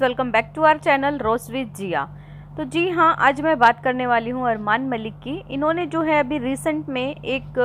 guys welcome back to our channel रोस with Jiya तो जी हाँ आज मैं बात करने वाली हूँ अरमान मलिक की इन्होंने जो है अभी रिसेंट में एक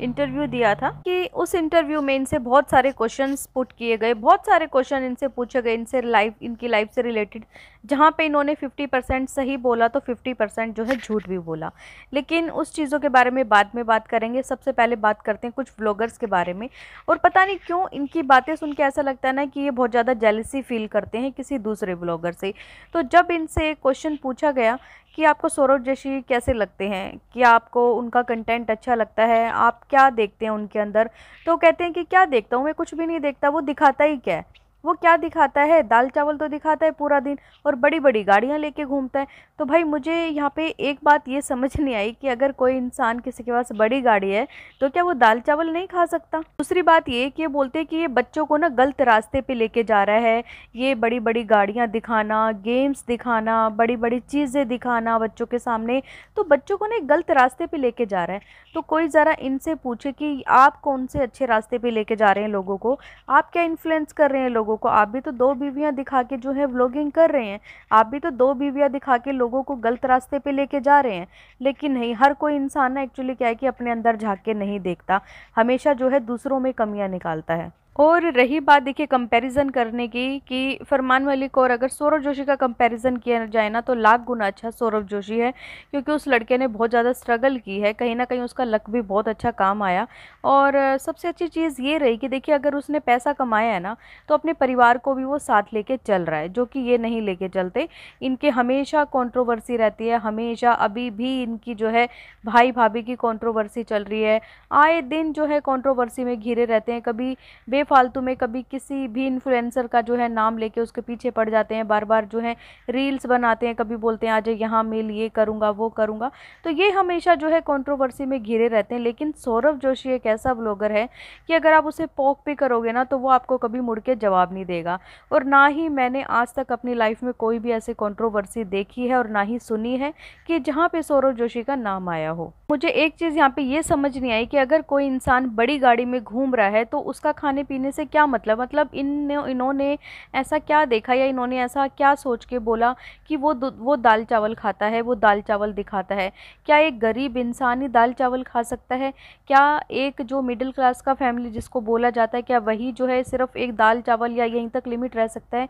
इंटरव्यू दिया था कि उस इंटरव्यू में इनसे बहुत सारे क्वेश्चंस पुट किए गए बहुत सारे क्वेश्चन इनसे पूछे गए इनसे लाइफ इनकी लाइफ से रिलेटेड जहाँ पे इन्होंने 50 परसेंट सही बोला तो 50 परसेंट जो है झूठ भी बोला लेकिन उस चीज़ों के बारे में बाद में बात करेंगे सबसे पहले बात करते हैं कुछ ब्लॉगर्स के बारे में और पता नहीं क्यों इनकी बातें सुन के ऐसा लगता है ना कि ये बहुत ज़्यादा जेलसी फील करते हैं किसी दूसरे ब्लॉगर से तो जब इनसे क्वेश्चन पूछा गया कि आपको सौरभ जोशी कैसे लगते हैं क्या आपको उनका कंटेंट अच्छा लगता है आप क्या देखते हैं उनके अंदर तो कहते हैं कि क्या देखता हूँ मैं कुछ भी नहीं देखता वो दिखाता ही क्या है वो क्या दिखाता है दाल चावल तो दिखाता है पूरा दिन और बड़ी बड़ी गाड़ियाँ लेके घूमता है तो भाई मुझे यहाँ पे एक बात ये समझ नहीं आई कि अगर कोई इंसान किसी के पास बड़ी गाड़ी है तो क्या वो दाल चावल नहीं खा सकता दूसरी बात ये कि ये बोलते हैं कि ये बच्चों को ना गलत रास्ते पर लेके जा रहा है ये बड़ी बड़ी गाड़ियाँ दिखाना गेम्स दिखाना बड़ी बड़ी चीज़ें दिखाना बच्चों के सामने तो बच्चों को ना गलत रास्ते पर लेके जा रहा है तो कोई ज़रा इनसे पूछे कि आप कौन से अच्छे रास्ते पर लेके जा रहे हैं लोगों को आप क्या इन्फ्लुएंस कर रहे हैं लोगों लोगों को आप भी तो दो बीवियाँ दिखा के जो है व्लॉगिंग कर रहे हैं आप भी तो दो बीवियाँ दिखा के लोगों को गलत रास्ते पे लेके जा रहे हैं लेकिन नहीं हर कोई इंसान ना एक्चुअली क्या है कि अपने अंदर झाँक के नहीं देखता हमेशा जो है दूसरों में कमियाँ निकालता है और रही बात देखिए कंपैरिजन करने की कि फरमान मलिक और अगर सौरभ जोशी का कंपैरिजन किया जाए ना तो लाख गुना अच्छा सौरभ जोशी है क्योंकि उस लड़के ने बहुत ज़्यादा स्ट्रगल की है कहीं ना कहीं उसका लक भी बहुत अच्छा काम आया और सबसे अच्छी चीज़ ये रही कि देखिए अगर उसने पैसा कमाया है ना तो अपने परिवार को भी वो साथ ले चल रहा है जो कि ये नहीं लेके चलते इनके हमेशा कॉन्ट्रोवर्सी रहती है हमेशा अभी भी इनकी जो है भाई भाभी की कॉन्ट्रोवर्सी चल रही है आए दिन जो है कॉन्ट्रोवर्सी में घिरे रहते हैं कभी बे फालतू में कभी किसी भी इन्फ्लुएंसर का जो है नाम लेके उसके पीछे पड़ जाते हैं बार बार जो है रील्स बनाते हैं कभी बोलते हैं आज यहाँ मेल ये करूँगा वो करूँगा तो ये हमेशा जो है कॉन्ट्रोवर्सी में घिरे रहते हैं लेकिन सौरभ जोशी एक ऐसा ब्लॉगर है कि अगर आप उसे पॉक पे करोगे ना तो वो आपको कभी मुड़ के जवाब नहीं देगा और ना ही मैंने आज तक अपनी लाइफ में कोई भी ऐसे कॉन्ट्रोवर्सी देखी है और ना ही सुनी है कि जहाँ पे सौरभ जोशी का नाम आया हो मुझे एक चीज़ यहाँ पे ये समझ नहीं आई कि अगर कोई इंसान बड़ी गाड़ी में घूम रहा है तो उसका खाने पीने पीने से क्या मतलब मतलब इन इन्होंने ऐसा क्या देखा या इन्होंने ऐसा क्या सोच के बोला कि वो वो दाल चावल खाता है वो दाल चावल दिखाता है क्या एक गरीब इंसान ही दाल चावल खा सकता है क्या एक जो मिडिल क्लास का फैमिली जिसको बोला जाता है क्या वही जो है सिर्फ एक दाल चावल या यहीं तक लिमिट रह सकता है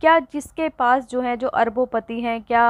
क्या जिसके पास जो है जो अरबोपति हैं क्या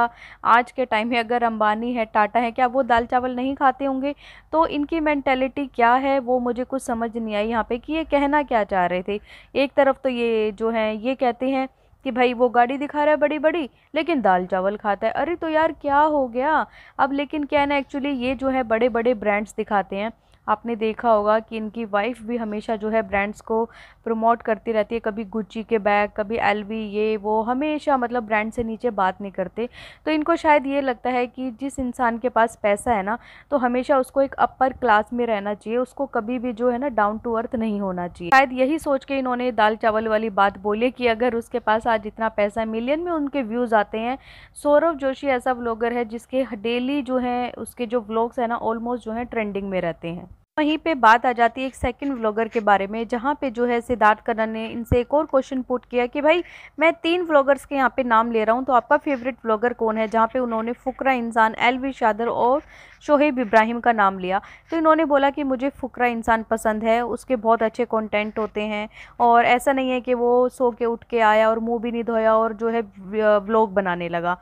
आज के टाइम में अगर अंबानी है टाटा है क्या वो दाल चावल नहीं खाते होंगे तो इनकी मैंटेलिटी क्या है वो मुझे कुछ समझ नहीं आई यहाँ पे कि ये कहना क्या चाह रहे थे एक तरफ तो ये जो है ये कहते हैं कि भाई वो गाड़ी दिखा रहा है बड़ी बड़ी लेकिन दाल चावल खाता है अरे तो यार क्या हो गया अब लेकिन क्या है ना एक्चुअली ये जो है बड़े बड़े ब्रांड्स दिखाते हैं आपने देखा होगा कि इनकी वाइफ भी हमेशा जो है ब्रांड्स को प्रमोट करती रहती है कभी गुच्ची के बैग कभी एल ये वो हमेशा मतलब ब्रांड से नीचे बात नहीं करते तो इनको शायद ये लगता है कि जिस इंसान के पास पैसा है ना तो हमेशा उसको एक अपर क्लास में रहना चाहिए उसको कभी भी जो है ना डाउन टू अर्थ नहीं होना चाहिए शायद यही सोच के इन्होंने दाल चावल वाली बात बोली कि अगर उसके पास आज इतना पैसा मिलियन में उनके व्यूज़ आते हैं सौरभ जोशी ऐसा ब्लॉगर है जिसके डेली जो है उसके जो ब्लॉग्स हैं ना ऑलमोस्ट जो है ट्रेंडिंग में रहते हैं वहीं पे बात आ जाती है एक सेकंड व्लॉगर के बारे में जहाँ पे जो है सिद्धार्थ कन्ना ने इनसे एक और क्वेश्चन पुट किया कि भाई मैं तीन व्लॉगर्स के यहाँ पे नाम ले रहा हूँ तो आपका फेवरेट व्लॉगर कौन है जहाँ पे उन्होंने फ़ुकरा इंसान एलवी शादर और शोहेब इब्राहिम का नाम लिया तो इन्होंने बोला कि मुझे फ़ुकरा इंसान पसंद है उसके बहुत अच्छे कॉन्टेंट होते हैं और ऐसा नहीं है कि वो सो के उठ के आया और मुँह भी नहीं धोया और जो है ब्लॉग बनाने लगा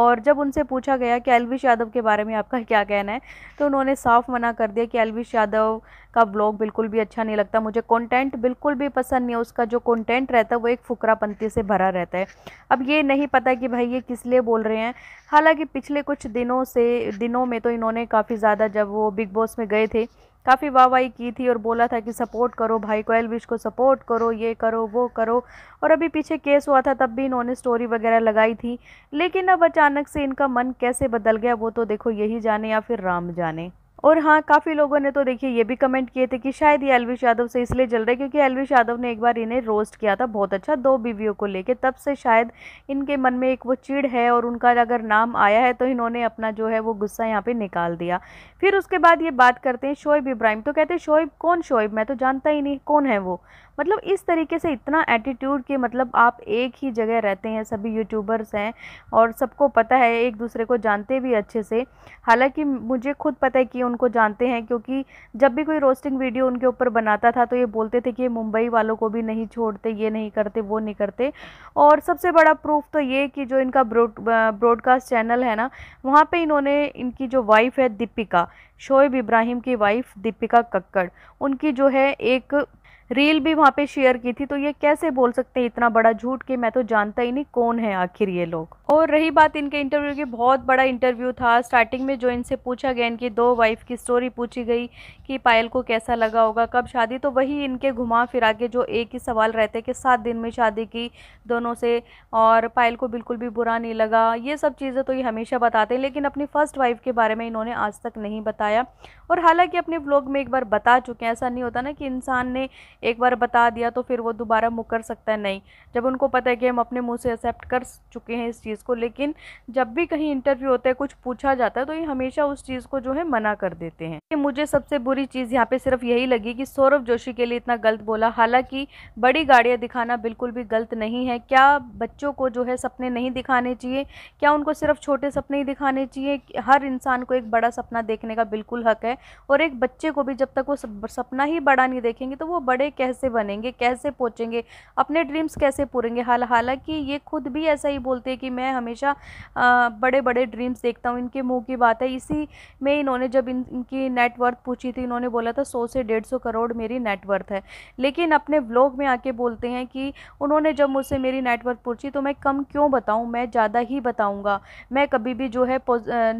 और जब उनसे पूछा गया कि एलविश यादव के बारे में आपका क्या कहना है तो उन्होंने साफ़ मना कर दिया कि एलविश यादव यादव का ब्लॉग बिल्कुल भी अच्छा नहीं लगता मुझे कंटेंट बिल्कुल भी पसंद नहीं है उसका जो कंटेंट रहता है वो एक फुकरापंती से भरा रहता है अब ये नहीं पता कि भाई ये किस लिए बोल रहे हैं हालांकि पिछले कुछ दिनों से दिनों में तो इन्होंने काफ़ी ज़्यादा जब वो बिग बॉस में गए थे काफ़ी वाहवाही की थी और बोला था कि सपोर्ट करो भाई को एलविश को सपोर्ट करो ये करो वो करो और अभी पीछे केस हुआ था तब भी इन्होंने स्टोरी वगैरह लगाई थी लेकिन अब अचानक से इनका मन कैसे बदल गया वो तो देखो यही जाने या फिर राम जाने और हाँ काफ़ी लोगों ने तो देखिए ये भी कमेंट किए थे कि शायद ये एलविश यादव से इसलिए जल रहे क्योंकि एलविश यादव ने एक बार इन्हें रोस्ट किया था बहुत अच्छा दो बीवियों को लेके तब से शायद इनके मन में एक वो चिड़ है और उनका अगर नाम आया है तो इन्होंने अपना जो है वो गुस्सा यहाँ पे निकाल दिया फिर उसके बाद ये बात करते हैं शोएब इब्राहिम तो कहते हैं शोएब कौन शोएब मैं तो जानता ही नहीं कौन है वो मतलब इस तरीके से इतना एटीट्यूड कि मतलब आप एक ही जगह रहते हैं सभी यूट्यूबर्स हैं और सबको पता है एक दूसरे को जानते भी अच्छे से हालांकि मुझे खुद पता है कि उनको जानते हैं क्योंकि जब भी कोई रोस्टिंग वीडियो उनके ऊपर बनाता था तो ये बोलते थे कि ये मुंबई वालों को भी नहीं छोड़ते ये नहीं करते वो नहीं करते और सबसे बड़ा प्रूफ तो ये कि जो इनका ब्रॉडकास्ट चैनल है ना वहाँ पर इन्होंने इनकी जो वाइफ है दीपिका शोएब इब्राहिम की वाइफ दीपिका कक्कड़ उनकी जो है एक रील भी वहाँ पे शेयर की थी तो ये कैसे बोल सकते हैं इतना बड़ा झूठ कि मैं तो जानता ही नहीं कौन है आखिर ये लोग और रही बात इनके इंटरव्यू की बहुत बड़ा इंटरव्यू था स्टार्टिंग में जो इनसे पूछा गया इनकी दो वाइफ की स्टोरी पूछी गई कि पायल को कैसा लगा होगा कब शादी तो वही इनके घुमा फिरा के जो एक ही सवाल रहते कि सात दिन में शादी की दोनों से और पायल को बिल्कुल भी बुरा नहीं लगा ये सब चीज़ें तो ये हमेशा बताते हैं लेकिन अपनी फ़र्स्ट वाइफ के बारे में इन्होंने आज तक नहीं बताया और हालांकि अपने ब्लॉग में एक बार बता चुके हैं ऐसा नहीं होता ना कि इंसान ने एक बार बता दिया तो फिर वो दोबारा मुँह कर सकता है नहीं जब उनको पता है कि हम अपने मुँह से एक्सेप्ट कर चुके हैं इस चीज़ को लेकिन जब भी कहीं इंटरव्यू होता है कुछ पूछा जाता है तो ये हमेशा उस चीज़ को जो है मना कर देते हैं कि मुझे सबसे बुरी चीज़ यहाँ पर सिर्फ यही लगी कि सौरभ जोशी के लिए इतना गलत बोला हालाँकि बड़ी गाड़ियाँ दिखाना बिल्कुल भी गलत नहीं है क्या बच्चों को जो है सपने नहीं दिखाने चाहिए क्या उनको सिर्फ छोटे सपने ही दिखाने चाहिए हर इंसान को एक बड़ा सपना देखने का बिल्कुल हक है और एक बच्चे को भी जब तक वो सपना ही बड़ा नहीं देखेंगे तो वो बड़े बड़े कैसे बनेंगे कैसे पहुँचेंगे अपने ड्रीम्स कैसे पूरेंगे हाल हालांकि ये खुद भी ऐसा ही बोलते हैं कि मैं हमेशा बड़े बड़े ड्रीम्स देखता हूँ इनके मुँह की बात है इसी में इन्होंने जब इन, इनकी नेटवर्थ पूछी थी इन्होंने बोला था सौ से डेढ़ सौ करोड़ मेरी नेटवर्थ है लेकिन अपने ब्लॉग में आके बोलते हैं कि उन्होंने जब मुझसे मेरी नेटवर्थ पूछी तो मैं कम क्यों बताऊँ मैं ज़्यादा ही बताऊँगा मैं कभी भी जो है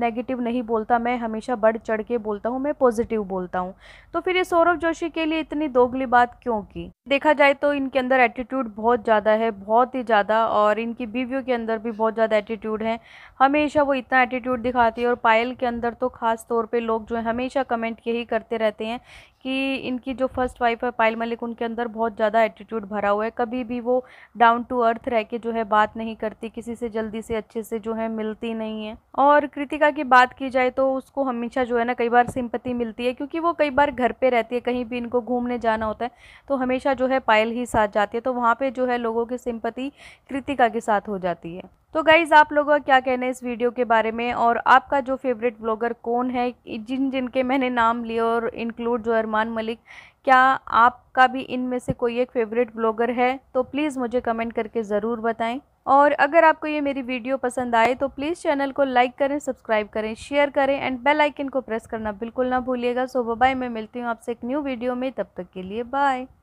नेगेटिव नहीं बोलता मैं हमेशा बढ़ चढ़ के बोलता हूँ मैं पॉजिटिव बोलता हूँ तो फिर ये सौरभ जोशी के लिए इतनी दोगली बात क्यों की देखा जाए तो इनके अंदर एटीट्यूड बहुत ज़्यादा है बहुत ही ज़्यादा और इनकी बीवियों के अंदर भी बहुत ज़्यादा एटीट्यूड है हमेशा वो इतना एटीट्यूड दिखाती है और पायल के अंदर तो ख़ास तौर पर लोग जो है हमेशा कमेंट यही करते रहते हैं कि इनकी जो फर्स्ट वाइफ है पायल मलिक उनके अंदर बहुत ज़्यादा एटीट्यूड भरा हुआ है कभी भी वो डाउन टू अर्थ रह के जो है बात नहीं करती किसी से जल्दी से अच्छे से जो है मिलती नहीं है और कृतिका की बात की जाए तो उसको हमेशा जो है ना कई बार सिंपत्ति मिलती है क्योंकि वो कई बार घर पर रहती है कहीं भी इनको घूमने जाना होता है तो हमेशा जो है पायल ही साथ जाती है तो वहाँ पर जो है लोगों की सिंपत्ति कृतिका के साथ हो जाती है तो गाइज़ आप लोगों का क्या कहना है इस वीडियो के बारे में और आपका जो फेवरेट ब्लॉगर कौन है जिन जिनके मैंने नाम लिए और इंक्लूड जो अरमान मलिक क्या आपका भी इनमें से कोई एक फेवरेट ब्लॉगर है तो प्लीज़ मुझे कमेंट करके ज़रूर बताएं और अगर आपको ये मेरी वीडियो पसंद आए तो प्लीज़ चैनल को लाइक करें सब्सक्राइब करें शेयर करें एंड बेल आइकन को प्रेस करना बिल्कुल ना भूलिएगा सो बाय मैं मिलती हूँ आपसे एक न्यू वीडियो में तब तक के लिए बाय